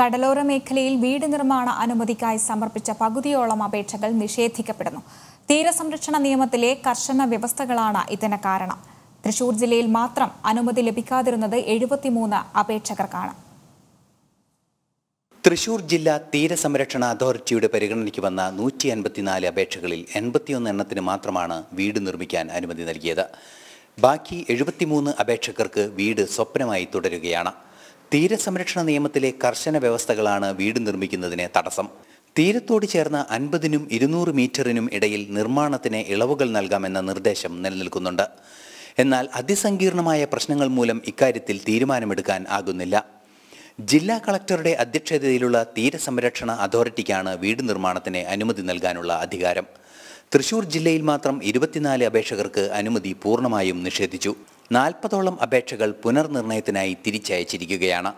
കടലോര മേഖലയിൽ വീട് നിർമ്മാണ അനുമതിക്കായി സമർപ്പിച്ച പകുതിയോളം അപേക്ഷകൾ നിഷേധിക്കപ്പെടുന്നു തീരസംരക്ഷണ നിയമത്തിലെ കർശന വ്യവസ്ഥകളാണ് ഇതിന് കാരണം തൃശൂർ ജില്ലയിൽ മാത്രം അനുമതി ലഭിക്കാതിരുന്നത് എഴുപത്തിമൂന്ന് അപേക്ഷകർക്കാണ് തൃശൂർ ജില്ലാ തീരസംരക്ഷണ അതോറിറ്റിയുടെ പരിഗണനയ്ക്ക് വന്ന നൂറ്റി അൻപത്തിനാല് അപേക്ഷകളിൽ എൺപത്തിയൊന്ന് എണ്ണത്തിന് മാത്രമാണ് വീട് നിർമ്മിക്കാൻ അനുമതി നൽകിയത് ബാക്കി എഴുപത്തിമൂന്ന് അപേക്ഷകർക്ക് വീട് സ്വപ്നമായി തുടരുകയാണ് തീരസംരക്ഷണ നിയമത്തിലെ കർശന വ്യവസ്ഥകളാണ് വീട് നിർമ്മിക്കുന്നതിന് തടസ്സം തീരത്തോട് ചേർന്ന അൻപതിനും ഇരുന്നൂറ് മീറ്ററിനും ഇടയിൽ നിർമ്മാണത്തിന് ഇളവുകൾ നൽകാമെന്ന നിർദ്ദേശം നിലനിൽക്കുന്നുണ്ട് എന്നാൽ അതിസങ്കീർണമായ പ്രശ്നങ്ങൾ മൂലം ഇക്കാര്യത്തിൽ തീരുമാനമെടുക്കാൻ ആകുന്നില്ല ജില്ലാ കളക്ടറുടെ അധ്യക്ഷതയിലുള്ള തീരസംരക്ഷണ അതോറിറ്റിക്കാണ് വീട് നിർമ്മാണത്തിന് അനുമതി നൽകാനുള്ള അധികാരം തൃശൂർ ജില്ലയിൽ മാത്രം ഇരുപത്തിനാല് അപേക്ഷകർക്ക് അനുമതി പൂർണ്ണമായും നിഷേധിച്ചു നാൽപ്പതോളം അപേക്ഷകൾ പുനർനിർണയത്തിനായി തിരിച്ചയച്ചിരിക്കുകയാണ്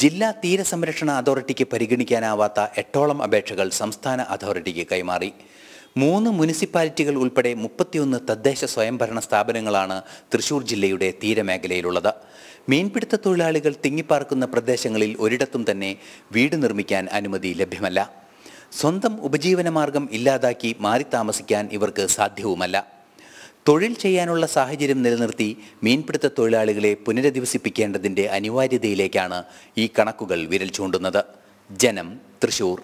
ജില്ലാ തീരസംരക്ഷണ അതോറിറ്റിക്ക് പരിഗണിക്കാനാവാത്ത എട്ടോളം അപേക്ഷകൾ സംസ്ഥാന അതോറിറ്റിക്ക് കൈമാറി മൂന്ന് മുനിസിപ്പാലിറ്റികൾ ഉൾപ്പെടെ മുപ്പത്തിയൊന്ന് തദ്ദേശ സ്വയംഭരണ സ്ഥാപനങ്ങളാണ് തൃശൂർ ജില്ലയുടെ തീരമേഖലയിലുള്ളത് മീൻപിടുത്ത തൊഴിലാളികൾ തിങ്ങിപ്പാർക്കുന്ന പ്രദേശങ്ങളിൽ ഒരിടത്തും തന്നെ വീട് നിർമ്മിക്കാൻ അനുമതി ലഭ്യമല്ല സ്വന്തം ഉപജീവനമാർഗം ഇല്ലാതാക്കി മാറി താമസിക്കാൻ ഇവർക്ക് സാധ്യവുമല്ല തൊഴിൽ ചെയ്യാനുള്ള സാഹചര്യം നിലനിർത്തി മീൻപിടുത്ത തൊഴിലാളികളെ പുനരധിവസിപ്പിക്കേണ്ടതിൻ്റെ അനിവാര്യതയിലേക്കാണ് ഈ കണക്കുകൾ വിരൽ ചൂണ്ടുന്നത് ജനം തൃശൂർ